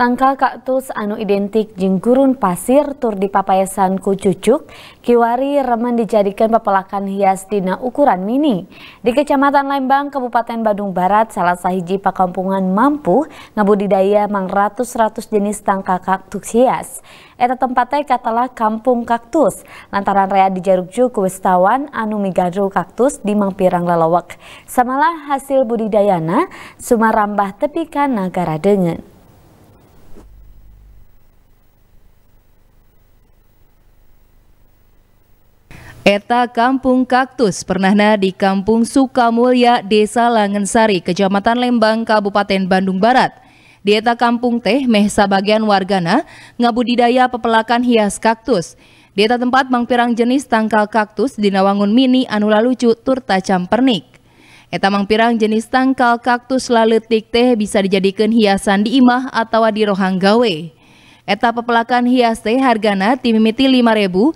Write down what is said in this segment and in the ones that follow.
Tangkal kaktus anu identik jeung gurun pasir tur di papayasan ku cucuk, kiwari remen dijadikan pepelakan hias dina ukuran mini. Di Kecamatan Lembang, Kabupaten Bandung Barat, salah sahiji pakampungan mampu ngabudidaya mang ratus-ratus jenis tangkal kaktus hias. Eta tempatnya katalah Kampung Kaktus, lantaran rea di Jarukju ke anu migadru kaktus di Mangpirang Lelawak. Samalah hasil budidayana, sumarambah tepikan nagara dengan. dengen. Eta Kampung Kaktus pernah di Kampung Sukamulya, Desa Langensari, Kecamatan Lembang, Kabupaten Bandung Barat. Di eta kampung teh meh sebagian wargana ngabudidaya pepelakan hias kaktus. Di eta tempat mangpirang jenis tangkal kaktus di nawangun mini anu lucu turta campernik. Eta mangpirang jenis tangkal kaktus laletik teh bisa dijadikan hiasan di imah atau di rohang gawe. Eta pepelakan hias teh hargana timimiti 5000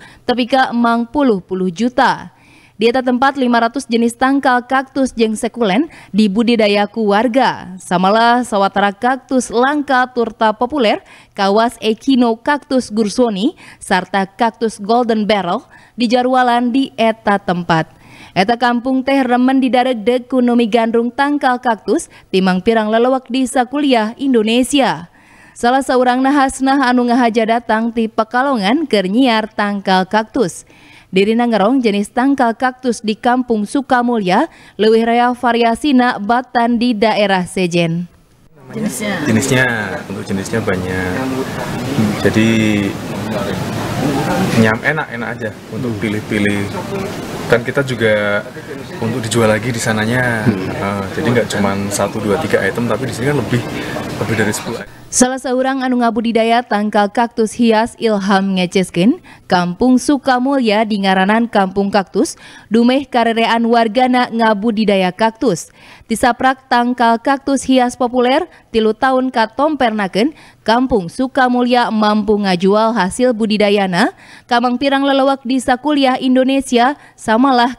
ke emang puluh puluh juta. Di eta tempat 500 jenis tangkal kaktus jeng sekulen dibudidaya ku warga. Samalah sawatara kaktus langka turta populer, kawas ekino kaktus gursoni, serta kaktus golden barrel dijarwalan di eta tempat. Eta kampung teh remen di deg dekunomi gandrung tangkal kaktus timang pirang lelewak di sakuliah Indonesia. Salah seorang nahasnah anu ngahaja datang di Pekalongan kernyiar tangkal kaktus. Diri nangerong jenis tangkal kaktus di kampung Sukamulya, lewih raya variasina batan di daerah Sejen. Jenisnya? Jenisnya, untuk jenisnya banyak. Jadi nyam enak-enak aja untuk pilih-pilih kan kita juga untuk dijual lagi di sananya hmm. uh, jadi nggak cuma satu dua tiga item tapi di sini kan lebih lebih dari 10 Salah seorang anu ngabudidaya tangkal kaktus hias Ilham Ngeceskin, Kampung Sukamulya di ngaranan Kampung Kaktus, dumeh karerean wargana ngabudidaya kaktus. Tisaprak tangkal kaktus hias populer, tilu tahun pernaken, Kampung Sukamulya mampu ngajual hasil budidayana, kamang pirang lelewak di Sakuliah Indonesia, Malakamalah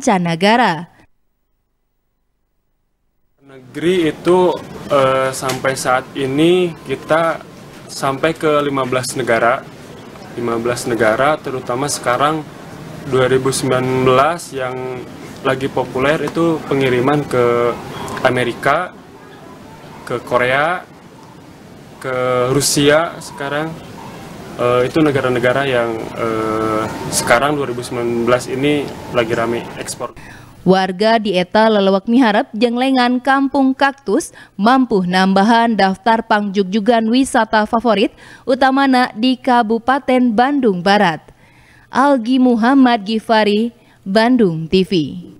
ke negara. Negeri itu uh, sampai saat ini kita sampai ke 15 negara. 15 negara terutama sekarang 2019 yang lagi populer itu pengiriman ke Amerika, ke Korea, ke Rusia sekarang uh, itu negara-negara yang uh, sekarang 2019 ini lagi rame ekspor. Warga di Eta Lelewak Miharap Jenglengan Kampung Kaktus mampu nambahan daftar pangjugjugan wisata favorit utamana di Kabupaten Bandung Barat. Algi Muhammad Gifari, Bandung TV.